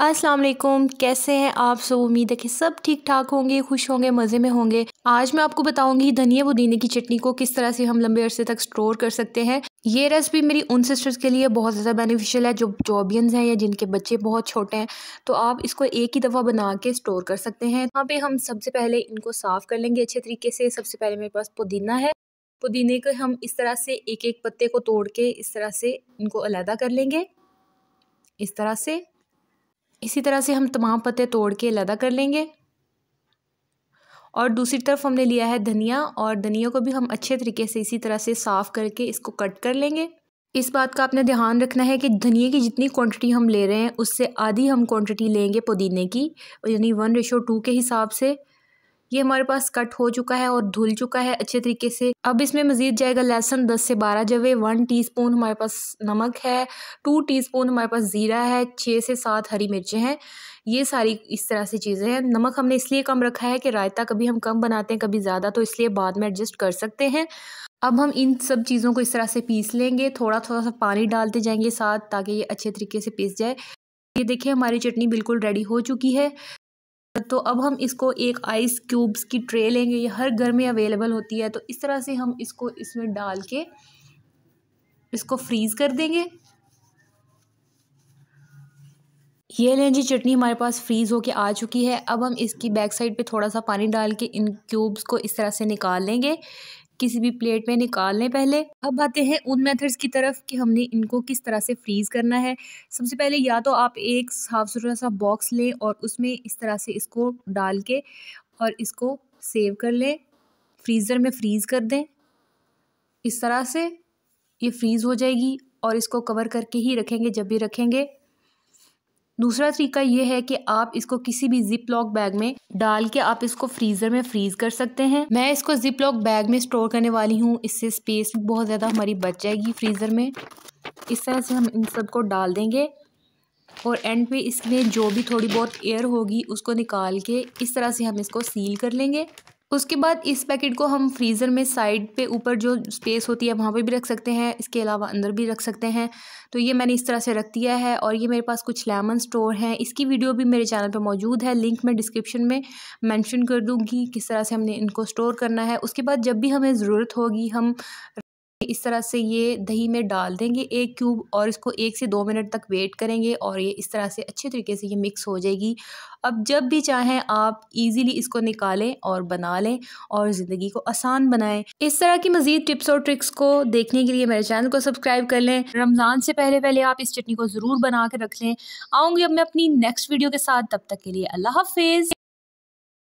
अस्सलाम वालेकुम कैसे हैं आप सब उम्मीद है कि सब ठीक ठाक होंगे खुश होंगे मज़े में होंगे आज मैं आपको बताऊंगी धनिया पुदीने की चटनी को किस तरह से हम लंबे अरसे तक स्टोर कर सकते हैं ये रेसिपी मेरी उन सिस्टर्स के लिए बहुत ज़्यादा बेनिफिशियल है जो जॉबियंस हैं या जिनके बच्चे बहुत छोटे हैं तो आप इसको एक ही दफ़ा बना के स्टोर कर सकते हैं वहाँ पर हम सबसे पहले इनको साफ़ कर लेंगे अच्छे तरीके से सबसे पहले मेरे पास पुदीना है पुदीने के हम इस तरह से एक एक पत्ते को तोड़ के इस तरह से इनको अलहदा कर लेंगे इस तरह से इसी तरह से हम तमाम पत्ते तोड़ के लदा कर लेंगे और दूसरी तरफ हमने लिया है धनिया और धनिया को भी हम अच्छे तरीके से इसी तरह से साफ़ करके इसको कट कर लेंगे इस बात का आपने ध्यान रखना है कि धनिया की जितनी क्वांटिटी हम ले रहे हैं उससे आधी हम क्वांटिटी लेंगे पुदीने की यानी वन रेशो टू के हिसाब से ये हमारे पास कट हो चुका है और धुल चुका है अच्छे तरीके से अब इसमें मज़ीद जाएगा लहसुन दस से बारह जवे वन टीस्पून हमारे पास नमक है टू टीस्पून हमारे पास ज़ीरा है छः से सात हरी मिर्चें हैं ये सारी इस तरह से चीज़ें हैं नमक हमने इसलिए कम रखा है कि रायता कभी हम कम बनाते हैं कभी ज़्यादा तो इसलिए बाद में एडजस्ट कर सकते हैं अब हम इन सब चीज़ों को इस तरह से पीस लेंगे थोड़ा थोड़ा सा पानी डालते जाएंगे साथ ताकि ये अच्छे तरीके से पीस जाए ये देखिए हमारी चटनी बिल्कुल रेडी हो चुकी है तो अब हम इसको एक आइस क्यूब्स की ट्रे लेंगे ये हर घर में अवेलेबल होती है तो इस तरह से हम इसको इसमें डाल के इसको फ्रीज़ कर देंगे ये लें जी चटनी हमारे पास फ्रीज़ होके आ चुकी है अब हम इसकी बैक साइड पे थोड़ा सा पानी डाल के इन क्यूब्स को इस तरह से निकाल लेंगे किसी भी प्लेट में निकाल लें पहले अब आते हैं उन मेथड्स की तरफ कि हमने इनको किस तरह से फ्रीज़ करना है सबसे पहले या तो आप एक साफ सुथरा सा बॉक्स लें और उसमें इस तरह से इसको डाल के और इसको सेव कर लें फ्रीज़र में फ्रीज़ कर दें इस तरह से ये फ्रीज़ हो जाएगी और इसको कवर करके ही रखेंगे जब भी रखेंगे दूसरा तरीका ये है कि आप इसको किसी भी जिप लॉक बैग में डाल के आप इसको फ्रीजर में फ्रीज कर सकते हैं मैं इसको जिप लॉक बैग में स्टोर करने वाली हूँ इससे स्पेस बहुत ज़्यादा हमारी बच जाएगी फ्रीज़र में इस तरह से हम इन सबको डाल देंगे और एंड पे इसमें जो भी थोड़ी बहुत एयर होगी उसको निकाल के इस तरह से हम इसको सील कर लेंगे उसके बाद इस पैकेट को हम फ्रीज़र में साइड पे ऊपर जो स्पेस होती है वहाँ पे भी रख सकते हैं इसके अलावा अंदर भी रख सकते हैं तो ये मैंने इस तरह से रख दिया है और ये मेरे पास कुछ लेमन स्टोर हैं इसकी वीडियो भी मेरे चैनल पे मौजूद है लिंक मैं डिस्क्रिप्शन में मेंशन कर दूँगी किस तरह से हमने इनको स्टोर करना है उसके बाद जब भी हमें ज़रूरत होगी हम इस तरह से ये दही में डाल देंगे एक क्यूब और इसको एक से दो मिनट तक वेट करेंगे और ये इस तरह से अच्छे तरीके से ये मिक्स हो जाएगी अब जब भी चाहें आप इजीली इसको निकालें और बना लें और ज़िंदगी को आसान बनाएं इस तरह की मज़ीद टिप्स और ट्रिक्स को देखने के लिए मेरे चैनल को सब्सक्राइब कर लें रमज़ान से पहले पहले आप इस चटनी को ज़रूर बना के रख लें आऊँगी अब मैं अपनी नेक्स्ट वीडियो के साथ तब तक के लिए अल्लाह हाफिज़